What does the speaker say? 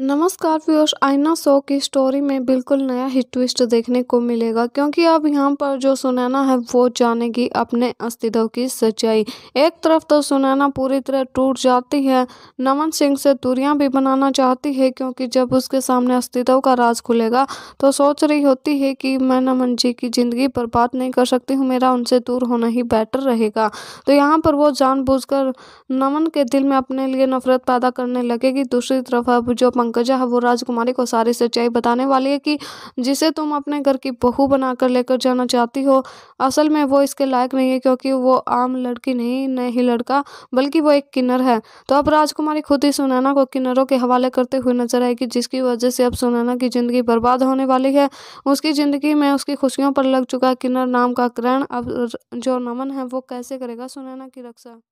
नमस्कार व्यूअर्स आईना शो की स्टोरी में बिल्कुल नया हिट ट्विस्ट देखने को मिलेगा क्योंकि अब यहाँ पर जो सुनैना है वो जानेगी अपने अस्तित्व की सच्चाई एक तरफ तो सुनैना पूरी तरह टूट जाती है नमन सिंह से दूरियाँ भी बनाना चाहती है क्योंकि जब उसके सामने अस्तित्व का राज खुलेगा तो सोच रही होती है कि मैं नमन जी की ज़िंदगी पर बात नहीं कर सकती हूँ मेरा उनसे दूर होना ही बेटर रहेगा तो यहाँ पर वो जानबूझकर नमन के दिल में अपने लिए नफरत पैदा करने लगेगी दूसरी तरफ अब जो पंकजा है वो राजकुमारी को सारी सच्चाई बताने वाली है कि जिसे तुम अपने घर की बहू बनाकर लेकर जाना चाहती हो असल में वो इसके लायक नहीं है क्योंकि वो आम लड़की नहीं नहीं लड़का बल्कि वो एक किन्नर है तो अब राजकुमारी खुद ही सुनैना को किन्नरों के हवाले करते हुए नजर आएगी जिसकी वजह से अब सुनैना की ज़िंदगी बर्बाद होने वाली है उसकी ज़िंदगी में उसकी खुशियों पर लग चुका किन्नर नाम का ग्रहण अब जो नमन है वो कैसे करेगा सुनैना की रक्षा